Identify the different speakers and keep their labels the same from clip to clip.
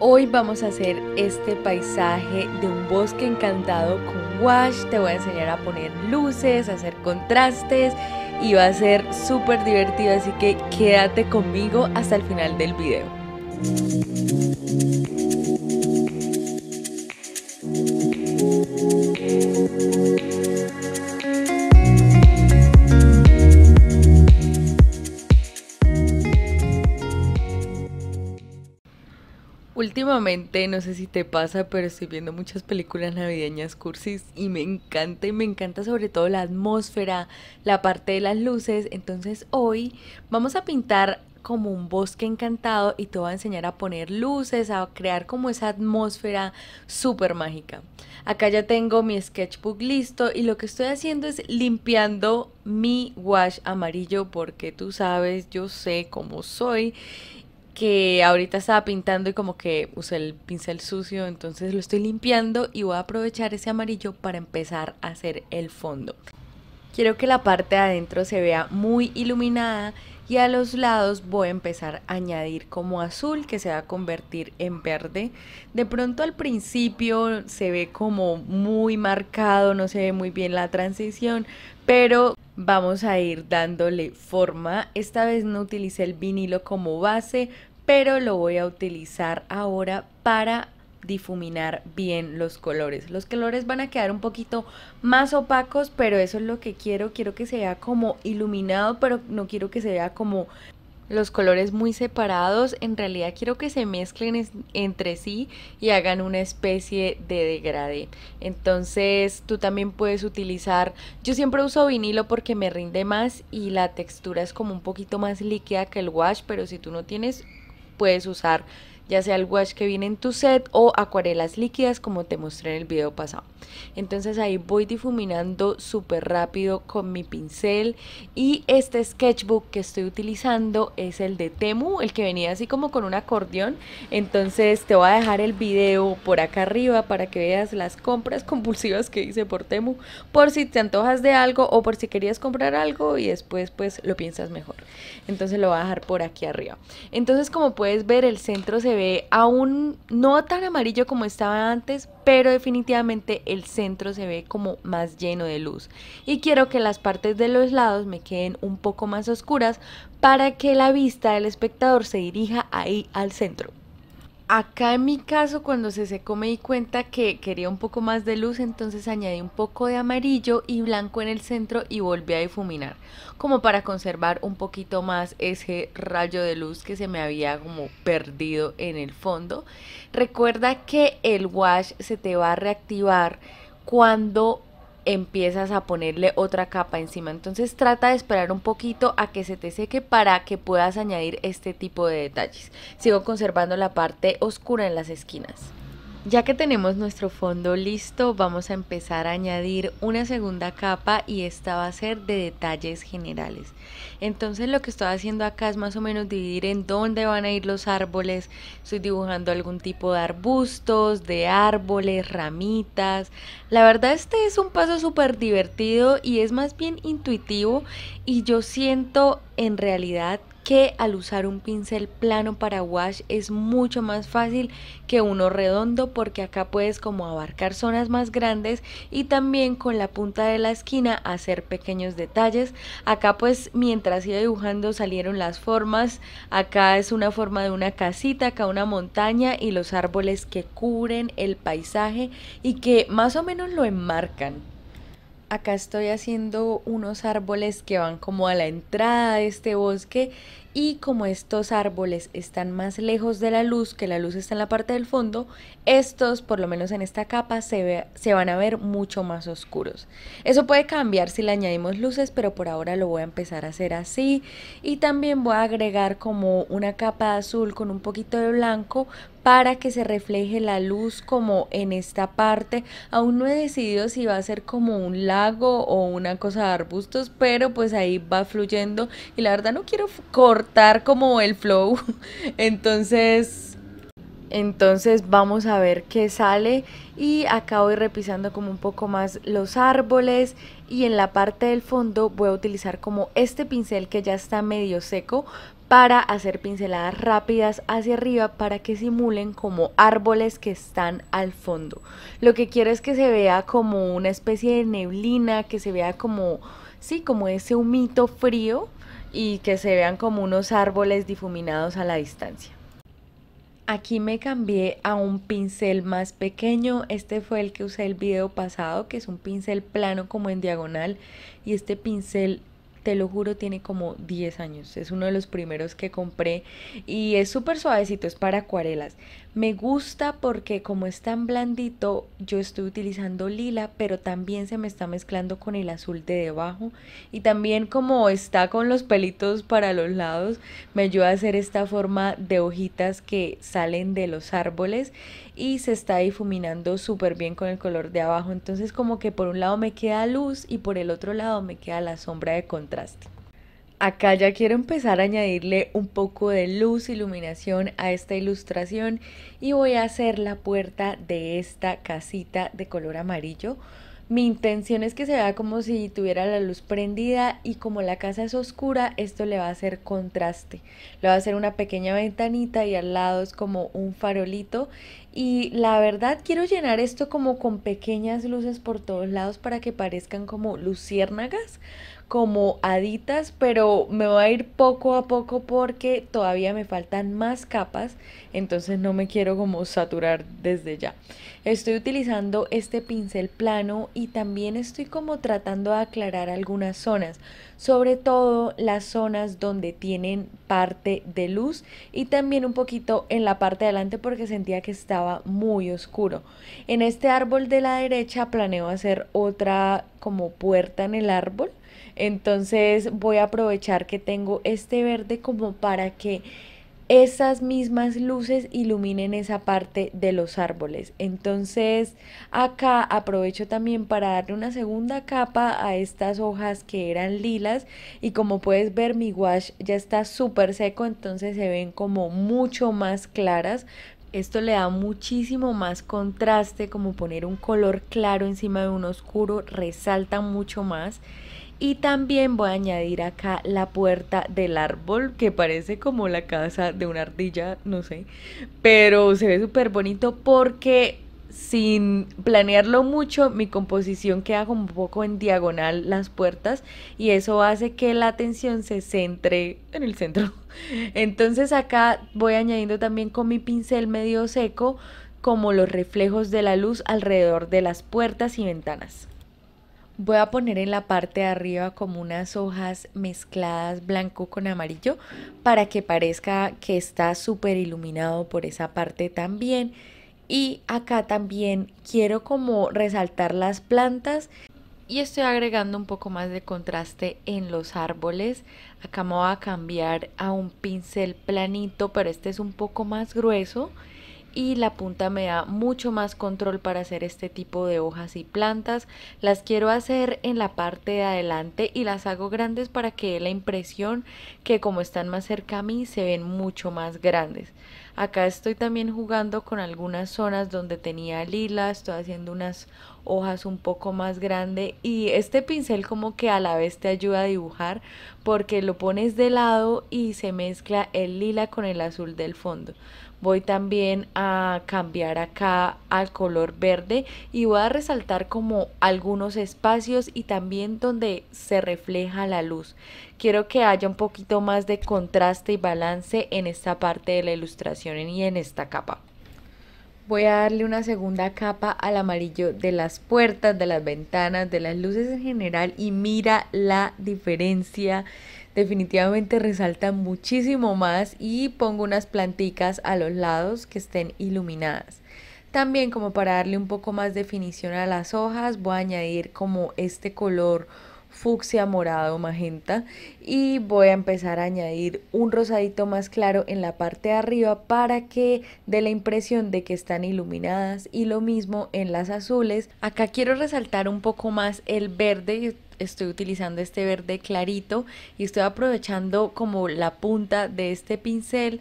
Speaker 1: Hoy vamos a hacer este paisaje de un bosque encantado con wash. Te voy a enseñar a poner luces, a hacer contrastes y va a ser súper divertido. Así que quédate conmigo hasta el final del video. últimamente, no sé si te pasa, pero estoy viendo muchas películas navideñas cursis y me encanta y me encanta sobre todo la atmósfera, la parte de las luces. Entonces hoy vamos a pintar como un bosque encantado y te voy a enseñar a poner luces, a crear como esa atmósfera súper mágica. Acá ya tengo mi sketchbook listo y lo que estoy haciendo es limpiando mi wash amarillo porque tú sabes, yo sé cómo soy que ahorita estaba pintando y como que usé el pincel sucio, entonces lo estoy limpiando y voy a aprovechar ese amarillo para empezar a hacer el fondo. Quiero que la parte de adentro se vea muy iluminada y a los lados voy a empezar a añadir como azul que se va a convertir en verde. De pronto al principio se ve como muy marcado, no se ve muy bien la transición, pero vamos a ir dándole forma. Esta vez no utilicé el vinilo como base, pero lo voy a utilizar ahora para difuminar bien los colores. Los colores van a quedar un poquito más opacos, pero eso es lo que quiero. Quiero que se vea como iluminado, pero no quiero que se vea como los colores muy separados. En realidad quiero que se mezclen entre sí y hagan una especie de degradé. Entonces tú también puedes utilizar, yo siempre uso vinilo porque me rinde más y la textura es como un poquito más líquida que el wash, pero si tú no tienes, puedes usar ya sea el wash que viene en tu set o acuarelas líquidas como te mostré en el video pasado. Entonces ahí voy difuminando súper rápido con mi pincel y este sketchbook que estoy utilizando es el de Temu, el que venía así como con un acordeón. Entonces te voy a dejar el video por acá arriba para que veas las compras compulsivas que hice por Temu, por si te antojas de algo o por si querías comprar algo y después pues lo piensas mejor. Entonces lo voy a dejar por aquí arriba. Entonces como puedes ver el centro se ve aún no tan amarillo como estaba antes, pero definitivamente el centro se ve como más lleno de luz. Y quiero que las partes de los lados me queden un poco más oscuras para que la vista del espectador se dirija ahí al centro. Acá en mi caso, cuando se secó, me di cuenta que quería un poco más de luz, entonces añadí un poco de amarillo y blanco en el centro y volví a difuminar, como para conservar un poquito más ese rayo de luz que se me había como perdido en el fondo. Recuerda que el wash se te va a reactivar cuando empiezas a ponerle otra capa encima. Entonces trata de esperar un poquito a que se te seque para que puedas añadir este tipo de detalles. Sigo conservando la parte oscura en las esquinas. Ya que tenemos nuestro fondo listo, vamos a empezar a añadir una segunda capa y esta va a ser de detalles generales. Entonces lo que estoy haciendo acá es más o menos dividir en dónde van a ir los árboles. Estoy dibujando algún tipo de arbustos, de árboles, ramitas. La verdad este es un paso súper divertido y es más bien intuitivo y yo siento en realidad que al usar un pincel plano para wash es mucho más fácil que uno redondo porque acá puedes como abarcar zonas más grandes y también con la punta de la esquina hacer pequeños detalles. Acá pues mientras iba dibujando salieron las formas. Acá es una forma de una casita, acá una montaña y los árboles que cubren el paisaje y que más o menos lo enmarcan. Acá estoy haciendo unos árboles que van como a la entrada de este bosque y como estos árboles están más lejos de la luz, que la luz está en la parte del fondo, estos, por lo menos en esta capa, se, ve, se van a ver mucho más oscuros. Eso puede cambiar si le añadimos luces, pero por ahora lo voy a empezar a hacer así. Y también voy a agregar como una capa azul con un poquito de blanco para que se refleje la luz como en esta parte. Aún no he decidido si va a ser como un lago o una cosa de arbustos, pero pues ahí va fluyendo. Y la verdad no quiero correr como el flow. Entonces, entonces vamos a ver qué sale y acá voy repisando como un poco más los árboles y en la parte del fondo voy a utilizar como este pincel que ya está medio seco para hacer pinceladas rápidas hacia arriba para que simulen como árboles que están al fondo. Lo que quiero es que se vea como una especie de neblina, que se vea como, sí, como ese humito frío y que se vean como unos árboles difuminados a la distancia. Aquí me cambié a un pincel más pequeño, este fue el que usé el video pasado, que es un pincel plano como en diagonal y este pincel te lo juro, tiene como 10 años. Es uno de los primeros que compré y es súper suavecito, es para acuarelas. Me gusta porque como es tan blandito, yo estoy utilizando lila, pero también se me está mezclando con el azul de debajo. Y también como está con los pelitos para los lados, me ayuda a hacer esta forma de hojitas que salen de los árboles y se está difuminando súper bien con el color de abajo. Entonces como que por un lado me queda luz y por el otro lado me queda la sombra de contraste. Acá ya quiero empezar a añadirle un poco de luz, iluminación a esta ilustración y voy a hacer la puerta de esta casita de color amarillo mi intención es que se vea como si tuviera la luz prendida y como la casa es oscura, esto le va a hacer contraste. Le va a hacer una pequeña ventanita y al lado es como un farolito. Y la verdad quiero llenar esto como con pequeñas luces por todos lados para que parezcan como luciérnagas, como aditas, pero me voy a ir poco a poco porque todavía me faltan más capas, entonces no me quiero como saturar desde ya. Estoy utilizando este pincel plano y también estoy como tratando de aclarar algunas zonas, sobre todo las zonas donde tienen parte de luz y también un poquito en la parte de adelante porque sentía que estaba muy oscuro. En este árbol de la derecha planeo hacer otra como puerta en el árbol entonces voy a aprovechar que tengo este verde como para que esas mismas luces iluminen esa parte de los árboles. Entonces acá aprovecho también para darle una segunda capa a estas hojas que eran lilas y como puedes ver mi wash ya está súper seco entonces se ven como mucho más claras. Esto le da muchísimo más contraste, como poner un color claro encima de un oscuro, resalta mucho más. Y también voy a añadir acá la puerta del árbol, que parece como la casa de una ardilla, no sé. Pero se ve súper bonito porque sin planearlo mucho, mi composición queda como un poco en diagonal las puertas y eso hace que la atención se centre en el centro. Entonces acá voy añadiendo también con mi pincel medio seco como los reflejos de la luz alrededor de las puertas y ventanas. Voy a poner en la parte de arriba como unas hojas mezcladas blanco con amarillo para que parezca que está súper iluminado por esa parte también. Y acá también quiero como resaltar las plantas y estoy agregando un poco más de contraste en los árboles. Acá me voy a cambiar a un pincel planito, pero este es un poco más grueso y la punta me da mucho más control para hacer este tipo de hojas y plantas. Las quiero hacer en la parte de adelante y las hago grandes para que dé la impresión que como están más cerca a mí se ven mucho más grandes. Acá estoy también jugando con algunas zonas donde tenía lila, estoy haciendo unas hojas un poco más grande y este pincel como que a la vez te ayuda a dibujar porque lo pones de lado y se mezcla el lila con el azul del fondo voy también a cambiar acá al color verde y voy a resaltar como algunos espacios y también donde se refleja la luz. Quiero que haya un poquito más de contraste y balance en esta parte de la ilustración y en esta capa voy a darle una segunda capa al amarillo de las puertas, de las ventanas, de las luces en general y mira la diferencia. Definitivamente resalta muchísimo más y pongo unas plantitas a los lados que estén iluminadas. También como para darle un poco más definición a las hojas voy a añadir como este color fucsia, morado, magenta y voy a empezar a añadir un rosadito más claro en la parte de arriba para que dé la impresión de que están iluminadas y lo mismo en las azules. Acá quiero resaltar un poco más el verde, estoy utilizando este verde clarito y estoy aprovechando como la punta de este pincel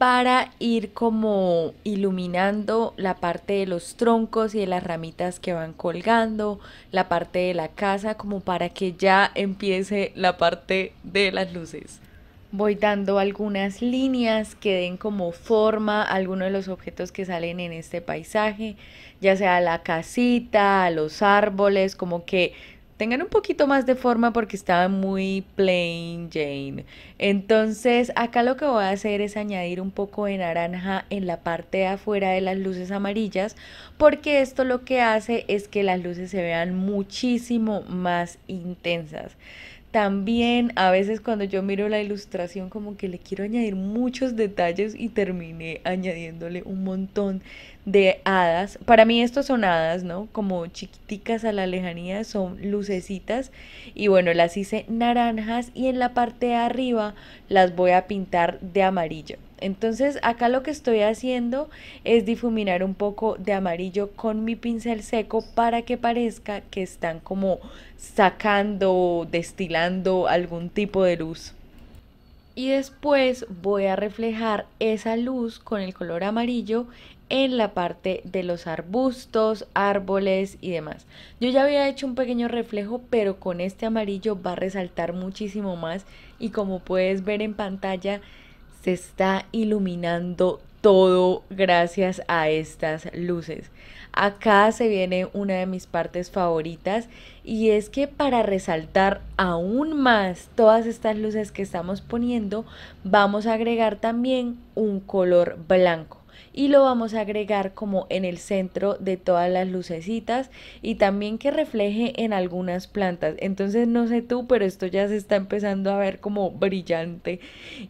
Speaker 1: para ir como iluminando la parte de los troncos y de las ramitas que van colgando, la parte de la casa, como para que ya empiece la parte de las luces. Voy dando algunas líneas que den como forma a algunos de los objetos que salen en este paisaje, ya sea la casita, los árboles, como que tengan un poquito más de forma porque estaba muy plain Jane. Entonces acá lo que voy a hacer es añadir un poco de naranja en la parte de afuera de las luces amarillas porque esto lo que hace es que las luces se vean muchísimo más intensas. También a veces cuando yo miro la ilustración como que le quiero añadir muchos detalles y terminé añadiéndole un montón de hadas. Para mí estos son hadas, ¿no? Como chiquiticas a la lejanía, son lucecitas y bueno, las hice naranjas y en la parte de arriba las voy a pintar de amarillo. Entonces acá lo que estoy haciendo es difuminar un poco de amarillo con mi pincel seco para que parezca que están como sacando, destilando algún tipo de luz. Y después voy a reflejar esa luz con el color amarillo en la parte de los arbustos, árboles y demás. Yo ya había hecho un pequeño reflejo, pero con este amarillo va a resaltar muchísimo más y como puedes ver en pantalla se está iluminando todo gracias a estas luces. Acá se viene una de mis partes favoritas y es que para resaltar aún más todas estas luces que estamos poniendo, vamos a agregar también un color blanco y lo vamos a agregar como en el centro de todas las lucecitas y también que refleje en algunas plantas. Entonces no sé tú, pero esto ya se está empezando a ver como brillante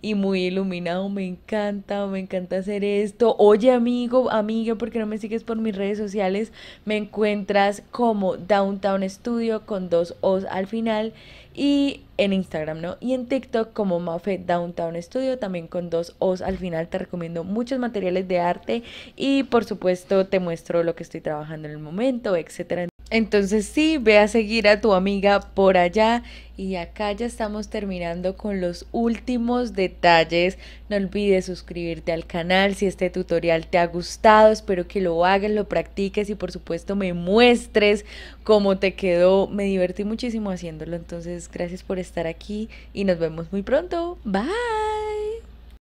Speaker 1: y muy iluminado. Me encanta, me encanta hacer esto. Oye amigo, amiga, porque no me sigues por mis redes sociales, me encuentras como Downtown Studio con dos O's al final y en Instagram, ¿no? Y en TikTok como Mafe Downtown Studio, también con dos O's al final. Te recomiendo muchos materiales de arte y por supuesto te muestro lo que estoy trabajando en el momento, etcétera. Entonces sí, ve a seguir a tu amiga por allá y acá ya estamos terminando con los últimos detalles. No olvides suscribirte al canal si este tutorial te ha gustado. Espero que lo hagas, lo practiques y por supuesto me muestres cómo te quedó. Me divertí muchísimo haciéndolo, entonces gracias por estar aquí y nos vemos muy pronto. Bye.